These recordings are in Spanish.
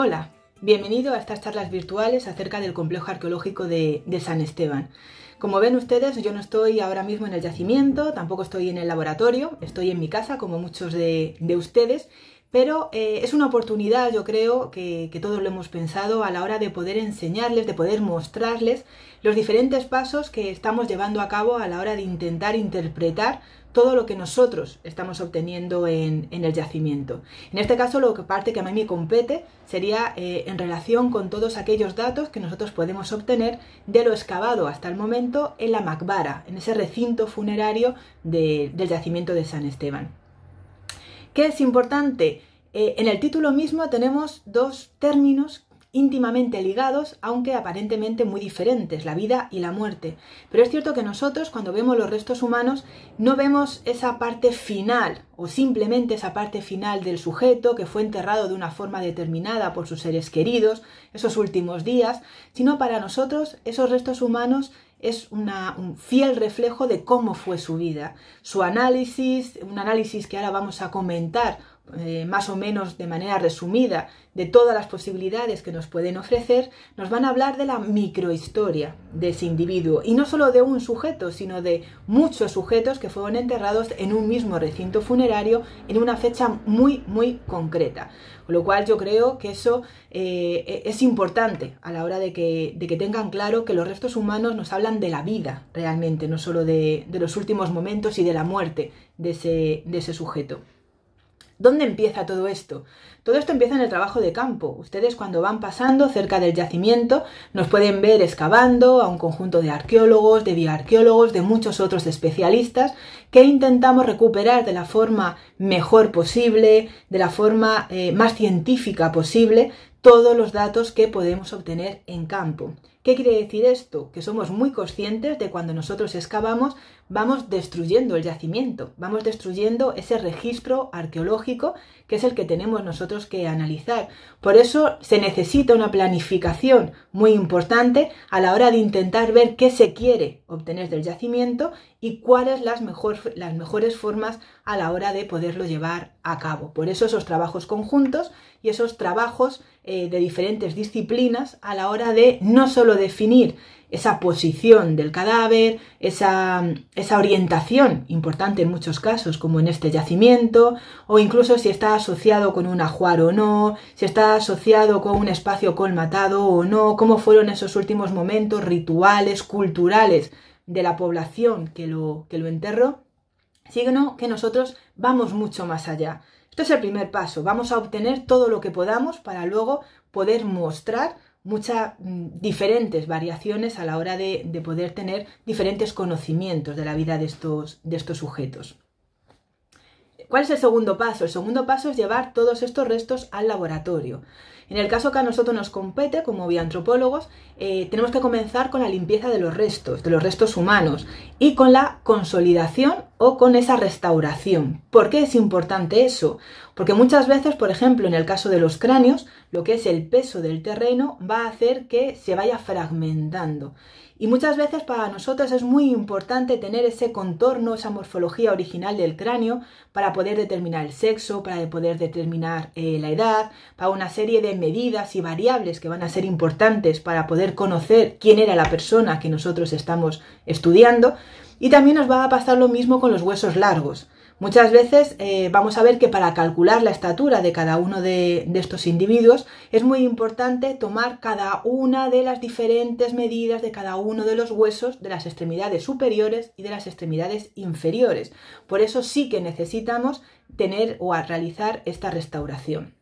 Hola, bienvenido a estas charlas virtuales acerca del complejo arqueológico de, San Esteban. Como ven ustedes, yo no estoy ahora mismo en el yacimiento, tampoco estoy en el laboratorio, estoy en mi casa como muchos de ustedes pero eh, es una oportunidad, yo creo, que, todos lo hemos pensado a la hora de poder enseñarles, de poder mostrarles los diferentes pasos que estamos llevando a cabo a la hora de intentar interpretar todo lo que nosotros estamos obteniendo en, el yacimiento. En este caso, lo que parte que a mí me compete sería eh, en relación con todos aquellos datos que nosotros podemos obtener de lo excavado hasta el momento en la Macbara, en ese recinto funerario del yacimiento de San Esteban. ¿Qué es importante? Eh, en el título mismo tenemos dos términos íntimamente ligados, aunque aparentemente muy diferentes, la vida y la muerte. Pero es cierto que nosotros, cuando vemos los restos humanos, no vemos esa parte final o simplemente esa parte final del sujeto que fue enterrado de una forma determinada por sus seres queridos esos últimos días, sino para nosotros esos restos humanos es un fiel reflejo de cómo fue su vida. Su análisis, un análisis que ahora vamos a comentar eh, más o menos de manera resumida de todas las posibilidades que nos pueden ofrecer, nos van a hablar de la microhistoria de ese individuo, y no solo de un sujeto, sino de muchos sujetos que fueron enterrados en un mismo recinto funerario en una fecha muy, muy concreta. Con lo cual yo creo que eso eh, e-, es importante a la hora de que, tengan claro que los restos humanos nos hablan de la vida realmente, no solo de, los últimos momentos y de la muerte de ese sujeto. ¿Dónde empieza todo esto? Todo esto empieza en el trabajo de campo. Ustedes cuando van pasando cerca del yacimiento nos pueden ver excavando a un conjunto de arqueólogos, de bioarqueólogos, de muchos otros especialistas que intentamos recuperar de la forma mejor posible, de la forma eh, más científica posible, todos los datos que podemos obtener en campo. ¿Qué quiere decir esto? Que somos muy conscientes de cuando nosotros excavamos vamos destruyendo el yacimiento, vamos destruyendo ese registro arqueológico que es el que tenemos nosotros que analizar. Por eso se necesita una planificación muy importante a la hora de intentar ver qué se quiere obtener del yacimiento y cuáles las, las mejores formas a la hora de poderlo llevar a cabo. Por eso esos trabajos conjuntos y esos trabajos eh, de diferentes disciplinas a la hora de no solo definir esa posición del cadáver, esa, orientación importante en muchos casos, como en este yacimiento, o incluso si está asociado con un ajuar o no, si está asociado con un espacio colmatado o no, cómo fueron esos últimos momentos rituales, culturales de la población que lo, que lo enterró, sino que nosotros vamos mucho más allá. Este es el primer paso. Vamos a obtener todo lo que podamos para luego poder mostrar muchas mm, diferentes variaciones a la hora de, poder tener diferentes conocimientos de la vida de estos sujetos. ¿Cuál es el segundo paso? El segundo paso es llevar todos estos restos al laboratorio. En el caso que a nosotros nos compete, como bioantropólogos, eh, tenemos que comenzar con la limpieza de los restos, de los restos humanos, y con la consolidación o con esa restauración. ¿Por qué es importante eso? Porque muchas veces, por ejemplo, en el caso de los cráneos, lo que es el peso del terreno va a hacer que se vaya fragmentando. Y muchas veces para nosotros es muy importante tener ese contorno, esa morfología original del cráneo para poder determinar el sexo, para poder determinar eh, la edad, para una serie de medidas y variables que van a ser importantes para poder conocer quién era la persona que nosotros estamos estudiando. Y también nos va a pasar lo mismo con los huesos largos. Muchas veces eh, vamos a ver que para calcular la estatura de cada uno de, estos individuos es muy importante tomar cada una de las diferentes medidas de cada uno de los huesos de las extremidades superiores y de las extremidades inferiores. Por eso sí que necesitamos tener o realizar esta restauración.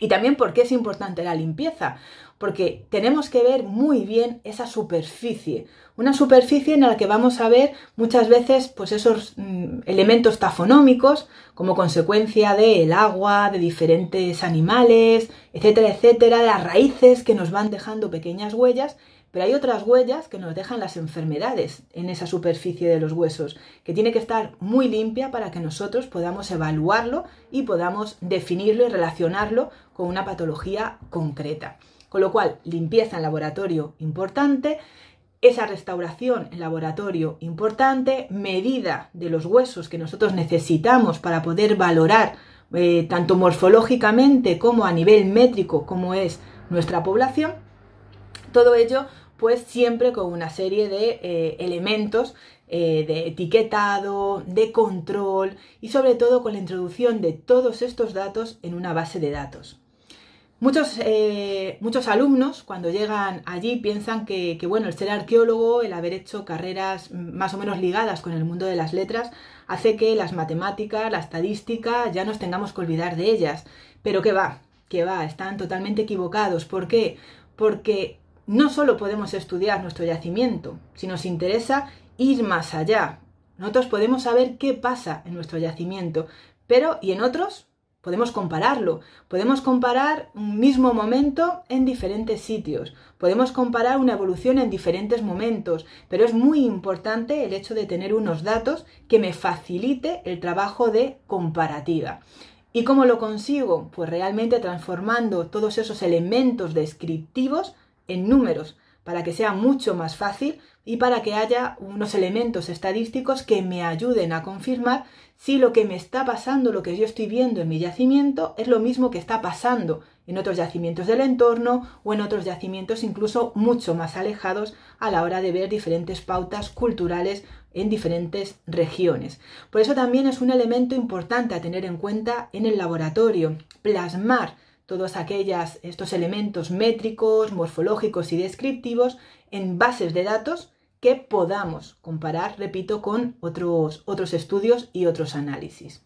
Y también por qué es importante la limpieza, porque tenemos que ver muy bien esa superficie, una superficie en la que vamos a ver muchas veces pues esos mm, elementos tafonómicos como consecuencia del agua, de diferentes animales, etcétera, etcétera, de las raíces que nos van dejando pequeñas huellas pero hay otras huellas que nos dejan las enfermedades en esa superficie de los huesos, que tiene que estar muy limpia para que nosotros podamos evaluarlo y podamos definirlo y relacionarlo con una patología concreta. Con lo cual, limpieza en laboratorio importante, esa restauración en laboratorio importante, medida de los huesos que nosotros necesitamos para poder valorar eh, tanto morfológicamente como a nivel métrico como es nuestra población todo ello pues siempre con una serie de eh, elementos eh, de etiquetado, de control y sobre todo con la introducción de todos estos datos en una base de datos. Muchos, eh, muchos alumnos cuando llegan allí piensan que, bueno, el ser arqueólogo, el haber hecho carreras más o menos ligadas con el mundo de las letras, hace que las matemáticas, la estadística, ya nos tengamos que olvidar de ellas. Pero que va, que va, están totalmente equivocados. ¿Por qué? Porque no solo podemos estudiar nuestro yacimiento, si nos interesa ir más allá. Nosotros podemos saber qué pasa en nuestro yacimiento, pero ¿y en otros? Podemos compararlo. Podemos comparar un mismo momento en diferentes sitios. Podemos comparar una evolución en diferentes momentos. Pero es muy importante el hecho de tener unos datos que me facilite el trabajo de comparativa. ¿Y cómo lo consigo? Pues realmente transformando todos esos elementos descriptivos en números para que sea mucho más fácil y para que haya unos elementos estadísticos que me ayuden a confirmar si lo que me está pasando, lo que yo estoy viendo en mi yacimiento, es lo mismo que está pasando en otros yacimientos del entorno o en otros yacimientos incluso mucho más alejados a la hora de ver diferentes pautas culturales en diferentes regiones. Por eso también es un elemento importante a tener en cuenta en el laboratorio, plasmar todos aquellas, estos elementos métricos, morfológicos y descriptivos en bases de datos que podamos comparar, repito, con otros, otros estudios y otros análisis.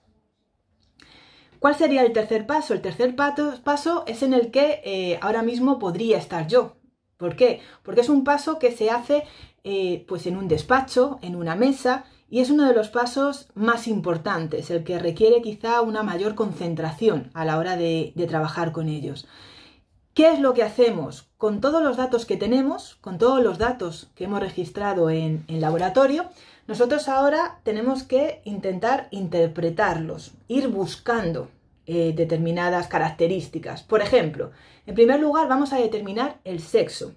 ¿Cuál sería el tercer paso? El tercer paso es en el que eh, ahora mismo podría estar yo. ¿Por qué? Porque es un paso que se hace eh, pues en un despacho, en una mesa, y es uno de los pasos más importantes, el que requiere quizá una mayor concentración a la hora de, trabajar con ellos. ¿Qué es lo que hacemos? Con todos los datos que tenemos, con todos los datos que hemos registrado en, laboratorio, nosotros ahora tenemos que intentar interpretarlos, ir buscando eh, determinadas características. Por ejemplo, en primer lugar vamos a determinar el sexo.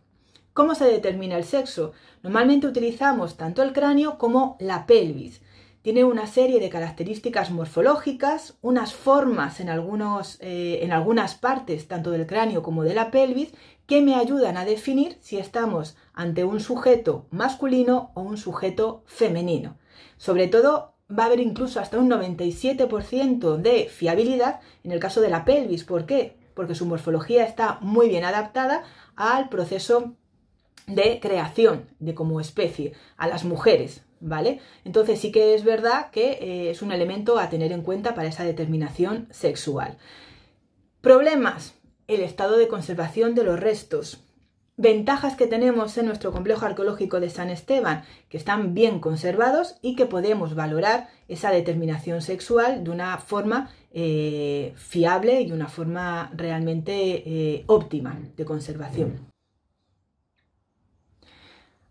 ¿Cómo se determina el sexo? Normalmente utilizamos tanto el cráneo como la pelvis. Tiene una serie de características morfológicas, unas formas en, algunos, eh, en algunas partes, tanto del cráneo como de la pelvis, que me ayudan a definir si estamos ante un sujeto masculino o un sujeto femenino. Sobre todo va a haber incluso hasta un 97% de fiabilidad en el caso de la pelvis. ¿Por qué? Porque su morfología está muy bien adaptada al proceso de creación de como especie a las mujeres, ¿vale? Entonces sí que es verdad que eh, es un elemento a tener en cuenta para esa determinación sexual. Problemas, el estado de conservación de los restos. Ventajas que tenemos en nuestro complejo arqueológico de San Esteban, que están bien conservados y que podemos valorar esa determinación sexual de una forma eh, fiable y una forma realmente eh, óptima de conservación.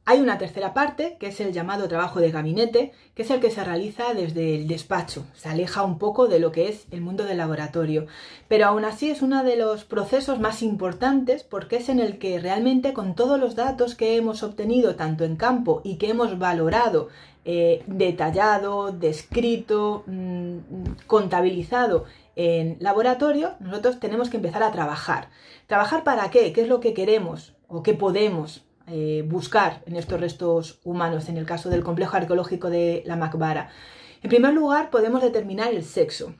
Hay una tercera parte, que es el llamado trabajo de gabinete, que es el que se realiza desde el despacho, se aleja un poco de lo que es el mundo del laboratorio, pero aún así es uno de los procesos más importantes porque es en el que realmente con todos los datos que hemos obtenido tanto en campo y que hemos valorado, eh, detallado, descrito, mm, contabilizado en laboratorio, nosotros tenemos que empezar a trabajar. ¿Trabajar para qué? ¿Qué es lo que queremos o qué podemos? Eh, buscar en estos restos humanos, en el caso del complejo arqueológico de la Macbara. En primer lugar, podemos determinar el sexo.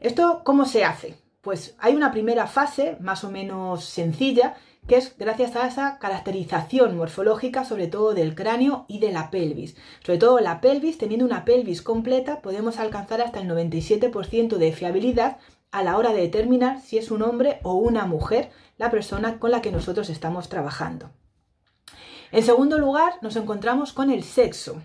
¿Esto cómo se hace? Pues hay una primera fase, más o menos sencilla, que es gracias a esa caracterización morfológica, sobre todo del cráneo y de la pelvis. Sobre todo la pelvis, teniendo una pelvis completa, podemos alcanzar hasta el 97% de fiabilidad a la hora de determinar si es un hombre o una mujer la persona con la que nosotros estamos trabajando. En segundo lugar, nos encontramos con el sexo.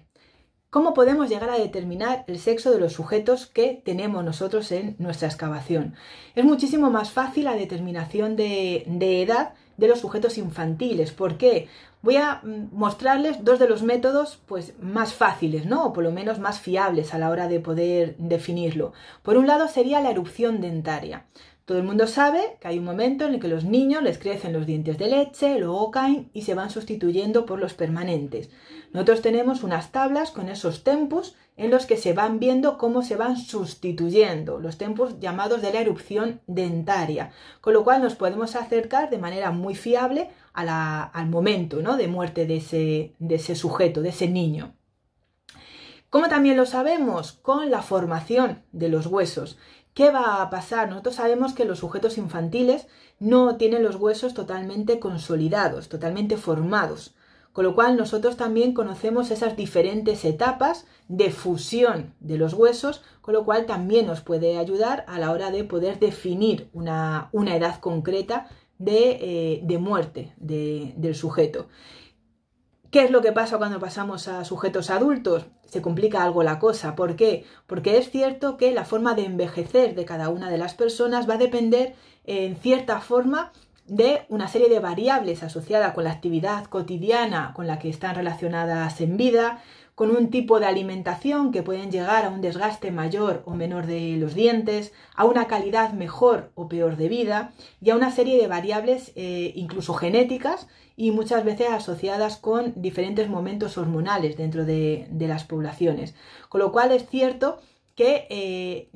¿Cómo podemos llegar a determinar el sexo de los sujetos que tenemos nosotros en nuestra excavación? Es muchísimo más fácil la determinación de, edad de los sujetos infantiles. ¿Por qué? Voy a mm, mostrarles dos de los métodos pues, más fáciles, ¿no? O por lo menos más fiables a la hora de poder definirlo. Por un lado sería la erupción dentaria. Todo el mundo sabe que hay un momento en el que los niños les crecen los dientes de leche, luego caen y se van sustituyendo por los permanentes. Nosotros tenemos unas tablas con esos tempos en los que se van viendo cómo se van sustituyendo, los tempos llamados de la erupción dentaria, con lo cual nos podemos acercar de manera muy fiable al momento ¿no? de muerte de ese sujeto, de ese niño. Como también lo sabemos con la formación de los huesos. ¿Qué va a pasar? Nosotros sabemos que los sujetos infantiles no tienen los huesos totalmente consolidados, totalmente formados. Con lo cual nosotros también conocemos esas diferentes etapas de fusión de los huesos, con lo cual también nos puede ayudar a la hora de poder definir una, edad concreta de, eh, muerte del sujeto. ¿Qué es lo que pasa cuando pasamos a sujetos adultos? Se complica algo la cosa. ¿Por qué? Porque es cierto que la forma de envejecer de cada una de las personas va a depender en cierta forma de una serie de variables asociadas con la actividad cotidiana con la que están relacionadas en vida, con un tipo de alimentación que pueden llegar a un desgaste mayor o menor de los dientes, a una calidad mejor o peor de vida y a una serie de variables eh, incluso genéticas y muchas veces asociadas con diferentes momentos hormonales dentro de, las poblaciones. Con lo cual es cierto que eh,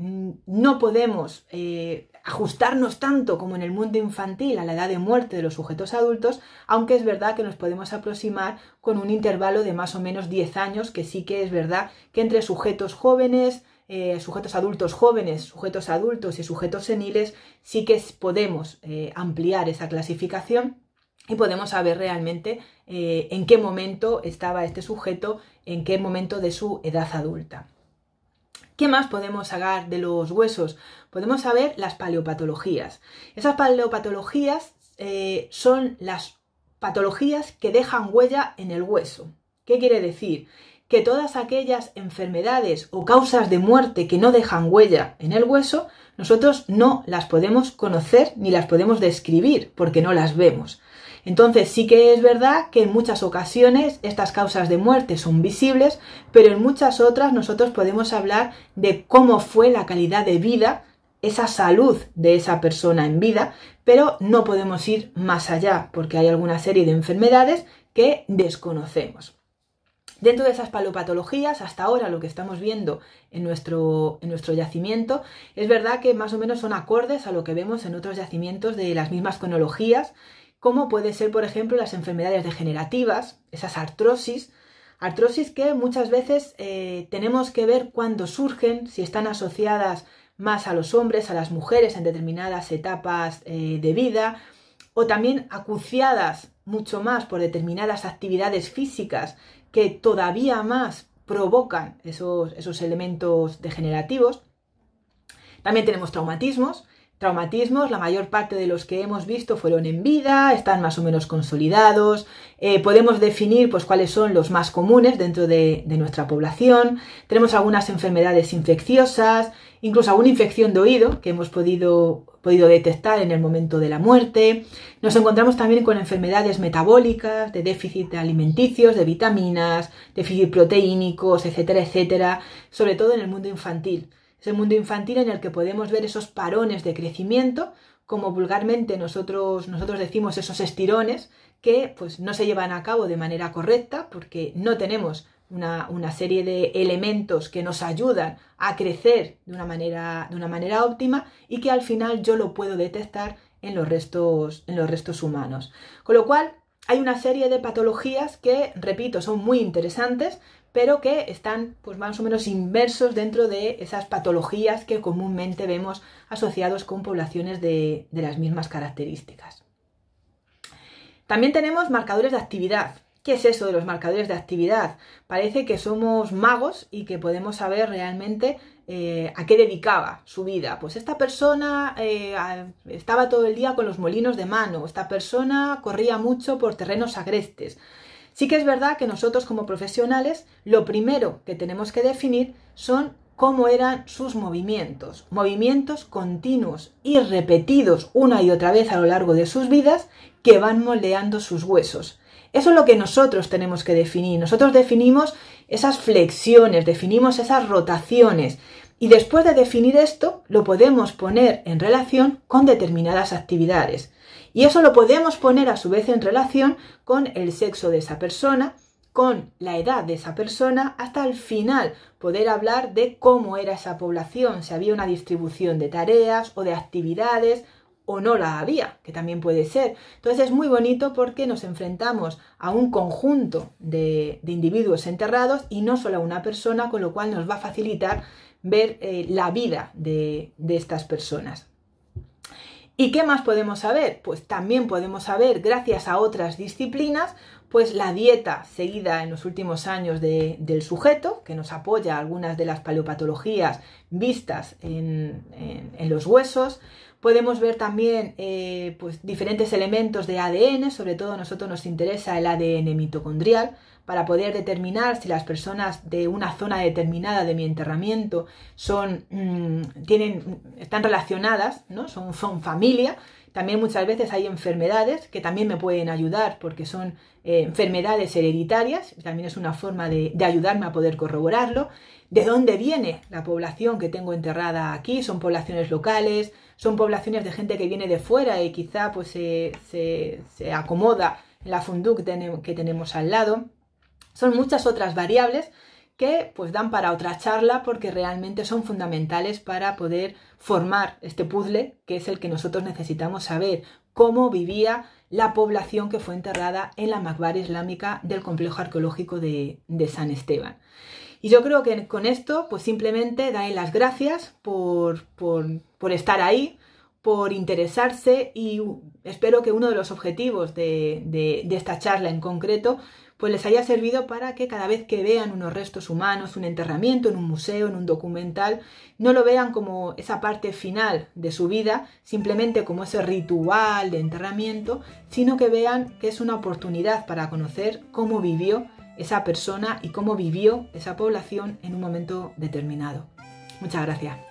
no podemos eh, ajustarnos tanto como en el mundo infantil a la edad de muerte de los sujetos adultos, aunque es verdad que nos podemos aproximar con un intervalo de más o menos 10 años, que sí que es verdad que entre sujetos jóvenes, eh, sujetos adultos jóvenes, sujetos adultos y sujetos seniles, sí que podemos ampliar esa clasificación y podemos saber realmente eh, en qué momento estaba este sujeto, en qué momento de su edad adulta. ¿Qué más podemos sacar de los huesos? Podemos saber las paleopatologías. Esas paleopatologías eh, son las patologías que dejan huella en el hueso. ¿Qué quiere decir? Que todas aquellas enfermedades o causas de muerte que no dejan huella en el hueso, nosotros no las podemos conocer ni las podemos describir porque no las vemos. Entonces sí que es verdad que en muchas ocasiones estas causas de muerte son visibles, pero en muchas otras nosotros podemos hablar de cómo fue la calidad de vida, esa salud de esa persona en vida, pero no podemos ir más allá porque hay alguna serie de enfermedades que desconocemos. Dentro de esas palopatologías, hasta ahora lo que estamos viendo en nuestro, en nuestro, yacimiento, es verdad que más o menos son acordes a lo que vemos en otros yacimientos de las mismas cronologías como puede ser, por ejemplo, las enfermedades degenerativas, esas artrosis, artrosis que muchas veces eh, tenemos que ver cuando surgen, si están asociadas más a los hombres, a las mujeres en determinadas etapas eh, de vida, o también acuciadas mucho más por determinadas actividades físicas que todavía más provocan esos, esos elementos degenerativos. También tenemos traumatismos, traumatismos, la mayor parte de los que hemos visto fueron en vida, están más o menos consolidados, eh, podemos definir pues, cuáles son los más comunes dentro de, de, nuestra población, tenemos algunas enfermedades infecciosas, incluso alguna infección de oído que hemos podido, podido detectar en el momento de la muerte, nos encontramos también con enfermedades metabólicas, de déficit alimenticios, de vitaminas, déficit proteínicos, etcétera, etcétera, sobre todo en el mundo infantil ese mundo infantil en el que podemos ver esos parones de crecimiento, como vulgarmente nosotros, nosotros decimos esos estirones, que pues, no se llevan a cabo de manera correcta porque no tenemos una, serie de elementos que nos ayudan a crecer de una, manera, de una manera óptima y que al final yo lo puedo detectar en los restos, en los restos humanos. Con lo cual, hay una serie de patologías que, repito, son muy interesantes, pero que están pues, más o menos inversos dentro de esas patologías que comúnmente vemos asociados con poblaciones de, las mismas características. También tenemos marcadores de actividad. ¿Qué es eso de los marcadores de actividad? Parece que somos magos y que podemos saber realmente eh, a qué dedicaba su vida. Pues esta persona eh, estaba todo el día con los molinos de mano, esta persona corría mucho por terrenos agrestes, Sí que es verdad que nosotros como profesionales lo primero que tenemos que definir son cómo eran sus movimientos, movimientos continuos y repetidos una y otra vez a lo largo de sus vidas que van moldeando sus huesos. Eso es lo que nosotros tenemos que definir. Nosotros definimos esas flexiones, definimos esas rotaciones y después de definir esto lo podemos poner en relación con determinadas actividades. Y eso lo podemos poner a su vez en relación con el sexo de esa persona, con la edad de esa persona, hasta el final poder hablar de cómo era esa población, si había una distribución de tareas o de actividades o no la había, que también puede ser. Entonces es muy bonito porque nos enfrentamos a un conjunto de, individuos enterrados y no solo a una persona, con lo cual nos va a facilitar ver eh, la vida de estas personas. ¿Y qué más podemos saber? Pues también podemos saber, gracias a otras disciplinas, pues la dieta seguida en los últimos años del sujeto, que nos apoya algunas de las paleopatologías vistas en, los huesos. Podemos ver también eh, pues diferentes elementos de ADN, sobre todo a nosotros nos interesa el ADN mitocondrial, para poder determinar si las personas de una zona determinada de mi enterramiento son, mm, tienen, están relacionadas, ¿no? son, son familia. También muchas veces hay enfermedades que también me pueden ayudar porque son eh, enfermedades hereditarias, también es una forma de, ayudarme a poder corroborarlo. ¿De dónde viene la población que tengo enterrada aquí? ¿Son poblaciones locales? ¿Son poblaciones de gente que viene de fuera y quizá pues, se, se, acomoda en la funduk que tenemos al lado? Son muchas otras variables que pues dan para otra charla porque realmente son fundamentales para poder formar este puzzle que es el que nosotros necesitamos saber cómo vivía la población que fue enterrada en la magbar islámica del complejo arqueológico de, San Esteban. Y yo creo que con esto pues simplemente daré las gracias por, estar ahí, por interesarse y espero que uno de los objetivos de esta charla en concreto pues les haya servido para que cada vez que vean unos restos humanos, un enterramiento en un museo, en un documental, no lo vean como esa parte final de su vida, simplemente como ese ritual de enterramiento, sino que vean que es una oportunidad para conocer cómo vivió esa persona y cómo vivió esa población en un momento determinado. Muchas gracias.